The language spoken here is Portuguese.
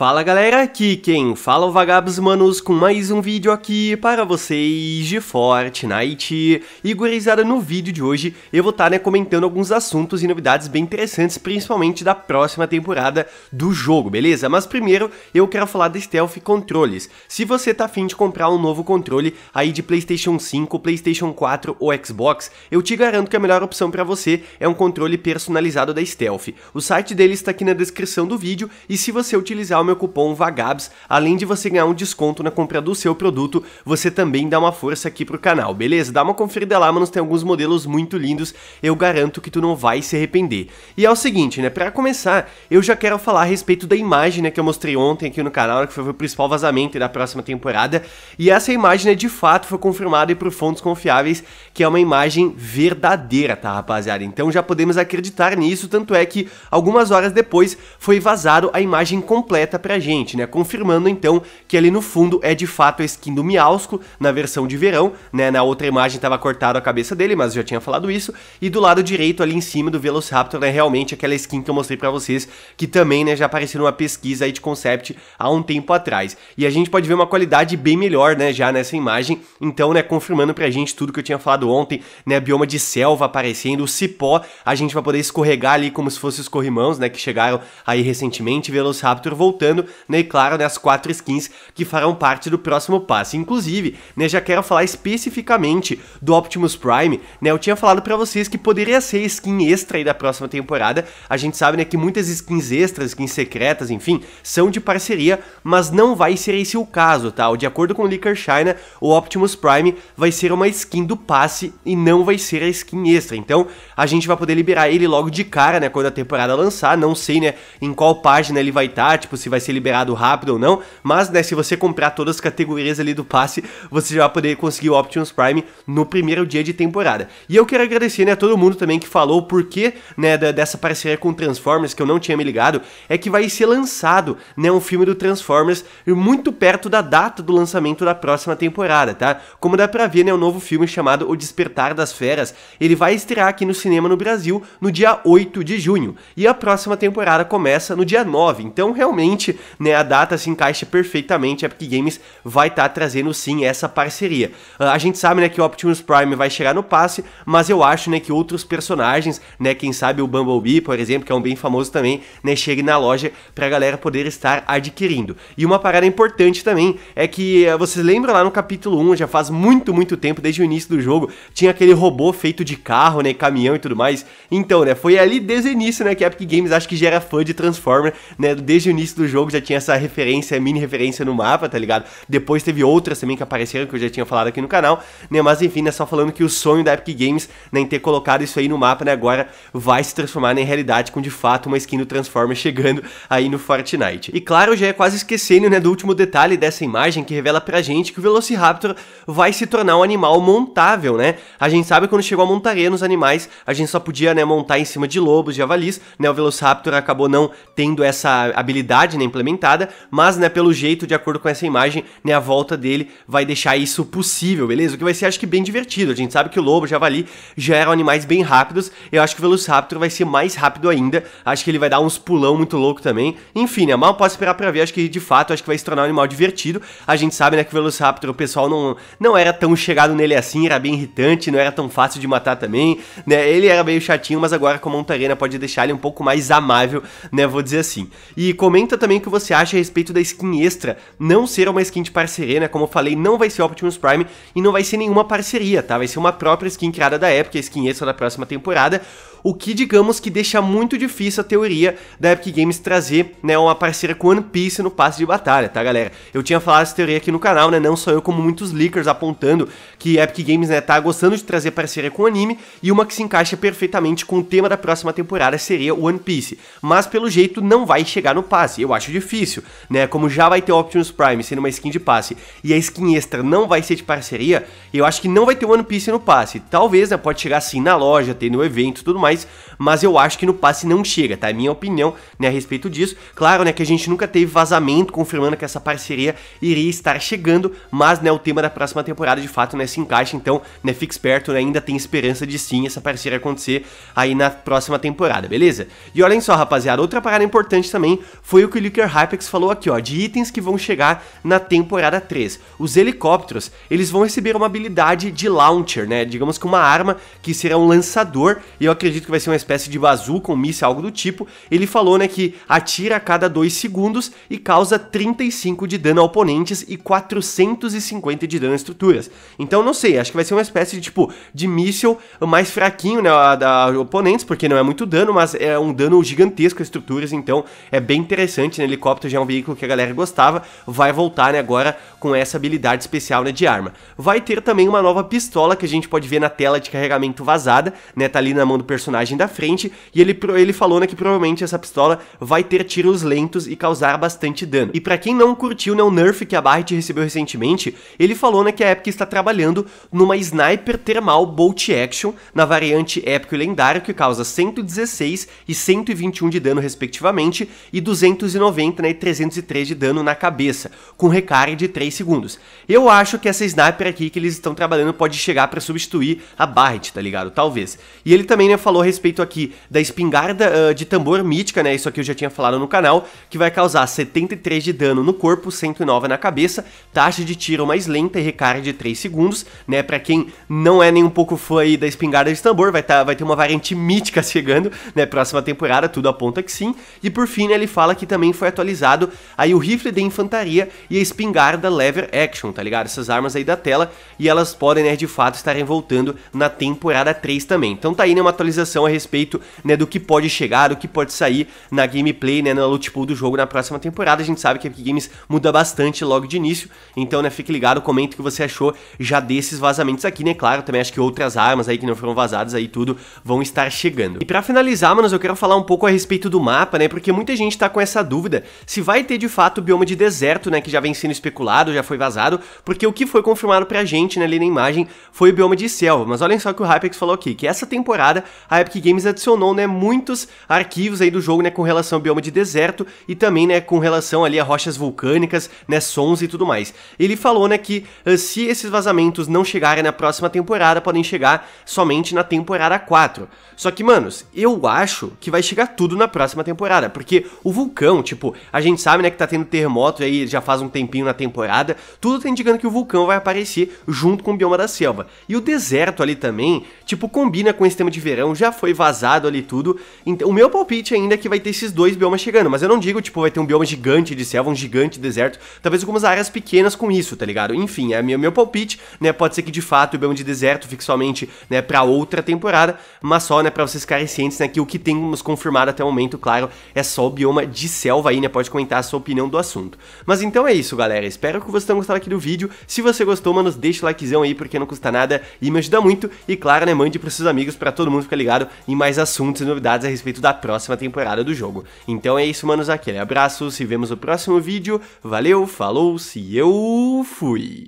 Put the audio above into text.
Fala galera, aqui quem fala é o Vagabos Manos com mais um vídeo aqui para vocês de Fortnite. E gurizada, no vídeo de hoje eu vou estar tá, né, comentando alguns assuntos e novidades bem interessantes, principalmente da próxima temporada do jogo, beleza? Mas primeiro eu quero falar da Stealth Controles. Se você tá afim de comprar um novo controle aí de Playstation 5, Playstation 4 ou Xbox, eu te garanto que a melhor opção para você é um controle personalizado da Stealth. O site dele está aqui na descrição do vídeo e se você utilizar o meu cupom VAGABS, além de você ganhar um desconto na compra do seu produto, você também dá uma força aqui pro canal, beleza? Dá uma conferida lá, mano, tem alguns modelos muito lindos, eu garanto que tu não vai se arrepender. E é o seguinte, né, pra começar, eu já quero falar a respeito da imagem, né, que eu mostrei ontem aqui no canal, que foi o principal vazamento da próxima temporada, e essa imagem, né, de fato foi confirmada por fontes confiáveis, que é uma imagem verdadeira, tá, rapaziada? Então já podemos acreditar nisso, tanto é que algumas horas depois foi vazado a imagem completa pra gente, né? Confirmando então que ali no fundo é de fato a skin do Miausco na versão de verão, né? Na outra imagem estava cortado a cabeça dele, mas eu já tinha falado isso. E do lado direito ali em cima do Velociraptor, né? Realmente aquela skin que eu mostrei para vocês, que também, né, já apareceu numa pesquisa aí de concept há um tempo atrás. E a gente pode ver uma qualidade bem melhor, né, já nessa imagem. Então, né, confirmando pra gente tudo que eu tinha falado ontem, né, bioma de selva aparecendo, o cipó, a gente vai poder escorregar ali como se fosse os corrimãos, né, que chegaram aí recentemente, Velociraptor voltou voltando, né, e claro, né, as quatro skins que farão parte do próximo passe. Inclusive, né, já quero falar especificamente do Optimus Prime, né, eu tinha falado para vocês que poderia ser skin extra aí da próxima temporada, a gente sabe, né, que muitas skins extras, skins secretas, enfim, são de parceria, mas não vai ser esse o caso, tá? De acordo com o Licker China, o Optimus Prime vai ser uma skin do passe e não vai ser a skin extra, então a gente vai poder liberar ele logo de cara, né, quando a temporada lançar, não sei, né, em qual página ele vai estar, tá, tipo, se vai ser liberado rápido ou não, mas né, se você comprar todas as categorias ali do passe, você já vai poder conseguir o Options Prime no primeiro dia de temporada. E eu quero agradecer né, a todo mundo também que falou o porquê né, da, dessa parceria com Transformers, que eu não tinha me ligado, é que vai ser lançado né, um filme do Transformers muito perto da data do lançamento da próxima temporada, tá? Como dá pra ver, né, o um novo filme chamado O Despertar das Feras, ele vai estrear aqui no cinema no Brasil no dia 8 de junho, e a próxima temporada começa no dia 9, então realmente realmente né, a data se encaixa perfeitamente, a Epic Games vai estar tá trazendo sim essa parceria. Ah, a gente sabe né, que o Optimus Prime vai chegar no passe, mas eu acho né, que outros personagens, né, quem sabe o Bumblebee, por exemplo, que é um bem famoso também, né, chegue na loja para a galera poder estar adquirindo. E uma parada importante também é que eh, vocês lembram lá no capítulo 1, já faz muito, muito tempo, desde o início do jogo, tinha aquele robô feito de carro, né, caminhão e tudo mais. Então, né, foi ali desde o início, né, que a Epic Games acho que já era fã de Transformer, né, desde o início do jogo já tinha essa referência, mini referência no mapa, tá ligado? Depois teve outras também que apareceram, que eu já tinha falado aqui no canal, né? Mas enfim, né? Só falando que o sonho da Epic Games, né, em ter colocado isso aí no mapa, né? Agora vai se transformar né, em realidade com de fato uma skin do Transformer chegando aí no Fortnite. E claro, eu já é quase esquecendo, né? Do último detalhe dessa imagem que revela pra gente que o Velociraptor vai se tornar um animal montável, né? A gente sabe que quando chegou a montaria nos animais, a gente só podia, né? Montar em cima de lobos, de avalis, né? O Velociraptor acabou não tendo essa habilidade, né, página né, implementada, mas né, pelo jeito, de acordo com essa imagem, né, a volta dele vai deixar isso possível, beleza? O que vai ser, acho que, bem divertido. A gente sabe que o lobo, o javali, já eram animais bem rápidos. Eu acho que o Velociraptor vai ser mais rápido ainda. Acho que ele vai dar uns pulão muito louco também. Enfim, né, mal posso esperar pra ver. Acho que, de fato, acho que vai se tornar um animal divertido. A gente sabe, né, que o Velociraptor, o pessoal não, não era tão chegado nele assim, era bem irritante, não era tão fácil de matar também, né? Ele era meio chatinho, mas agora com a Montarena pode deixar ele um pouco mais amável, né, vou dizer assim. E comenta também também o que você acha a respeito da skin extra não ser uma skin de parceria, né? Como eu falei, não vai ser Optimus Prime e não vai ser nenhuma parceria, tá? Vai ser uma própria skin criada da época, a skin extra da próxima temporada o que digamos que deixa muito difícil a teoria da Epic Games trazer né, uma parceira com One Piece no passe de batalha, tá galera? Eu tinha falado essa teoria aqui no canal, né? Não só eu, como muitos leakers apontando que Epic Games né, tá gostando de trazer parceria com anime e uma que se encaixa perfeitamente com o tema da próxima temporada seria One Piece. Mas pelo jeito não vai chegar no passe, eu acho difícil, né? Como já vai ter o Optimus Prime sendo uma skin de passe e a skin extra não vai ser de parceria, eu acho que não vai ter One Piece no passe. Talvez, né? Pode chegar assim na loja, ter no evento e tudo mais mais, mas eu acho que no passe não chega, tá? É minha opinião né, a respeito disso. Claro, né, que a gente nunca teve vazamento confirmando que essa parceria iria estar chegando, mas né, o tema da próxima temporada de fato né, se encaixa, então né, fique esperto, né, ainda tem esperança de sim essa parceria acontecer aí na próxima temporada, beleza? E olhem só, rapaziada, outra parada importante também foi o que o Licker Hypex falou aqui, ó, de itens que vão chegar na temporada 3. Os helicópteros, eles vão receber uma habilidade de launcher, né? Digamos que uma arma que será um lançador, e eu acredito acredito que vai ser uma espécie de bazuca, um míssil, algo do tipo. Ele falou, né, que atira a cada 2 segundos e causa 35 de dano a oponentes e 450 de dano a estruturas. Então, não sei, acho que vai ser uma espécie de, tipo, de míssil mais fraquinho, né, a, a, a oponentes, porque não é muito dano, mas é um dano gigantesco a estruturas, então é bem interessante, né, helicóptero já é um veículo que a galera gostava, vai voltar, né, agora com essa habilidade especial, né, de arma. Vai ter também uma nova pistola que a gente pode ver na tela de carregamento vazada, né, tá ali na mão do personagem personagem da frente, e ele, ele falou né, que provavelmente essa pistola vai ter tiros lentos e causar bastante dano. E para quem não curtiu né, o nerf que a Barret recebeu recentemente, ele falou né, que a Epic está trabalhando numa Sniper Thermal Bolt Action, na variante épico e lendário, que causa 116 e 121 de dano respectivamente, e 290 né, e 303 de dano na cabeça, com recarga de 3 segundos. Eu acho que essa Sniper aqui que eles estão trabalhando pode chegar para substituir a Barret, tá ligado? Talvez. E ele também né, falou falou a respeito aqui da espingarda uh, de tambor mítica, né? Isso aqui eu já tinha falado no canal, que vai causar 73 de dano no corpo, 109 na cabeça, taxa de tiro mais lenta e recarga de 3 segundos, né? Pra quem não é nem um pouco fã aí da espingarda de tambor, vai, tá, vai ter uma variante mítica chegando, né? Próxima temporada, tudo aponta que sim. E por fim, né, ele fala que também foi atualizado aí o rifle de infantaria e a espingarda lever action, tá ligado? Essas armas aí da tela, e elas podem, né, de fato estarem voltando na temporada 3 também. Então tá aí, né, uma atualização atualização a respeito né, do que pode chegar, do que pode sair na gameplay, né, na loot pool do jogo na próxima temporada. A gente sabe que a Epic Games muda bastante logo de início, então né, fique ligado, comente o que você achou já desses vazamentos aqui, né? Claro, também acho que outras armas aí que não foram vazadas aí tudo vão estar chegando. E para finalizar, manos, eu quero falar um pouco a respeito do mapa, né? Porque muita gente tá com essa dúvida se vai ter de fato o bioma de deserto, né, que já vem sendo especulado, já foi vazado, porque o que foi confirmado pra gente, né, ali na imagem, foi o bioma de selva. Mas olhem só o que o Hypex falou aqui, que essa temporada a Epic Games adicionou, né, muitos arquivos aí do jogo, né, com relação ao bioma de deserto e também, né, com relação ali a rochas vulcânicas, né, sons e tudo mais. Ele falou, né, que eh, se esses vazamentos não chegarem na próxima temporada, podem chegar somente na temporada 4. Só que, manos, eu acho que vai chegar tudo na próxima temporada, porque o vulcão, tipo, a gente sabe, né, que tá tendo terremoto aí já faz um tempinho na temporada, tudo tá indicando que o vulcão vai aparecer junto com o bioma da selva. E o deserto ali também, tipo, combina com esse tema de verão já foi vazado ali tudo. Então, o meu palpite ainda é que vai ter esses dois biomas chegando, mas eu não digo, tipo, vai ter um bioma gigante de selva, um gigante de deserto, talvez algumas áreas pequenas com isso, tá ligado? Enfim, é meu, meu palpite, né, pode ser que de fato o bioma de deserto fique somente, né, pra outra temporada, mas só, né, pra vocês ficarem cientes, né, que o que temos confirmado até o momento, claro, é só o bioma de selva aí, né, pode comentar a sua opinião do assunto. Mas então é isso, galera, espero que vocês tenham gostado aqui do vídeo, se você gostou, mano, deixa o likezão aí, porque não custa nada e me ajuda muito, e claro, né, mande pros seus amigos, pra todo mundo ficar ligado ligado? E mais assuntos e novidades a respeito da próxima temporada do jogo. Então é isso, manos. Aquele abraço, se vemos no próximo vídeo. Valeu, falou, se eu fui!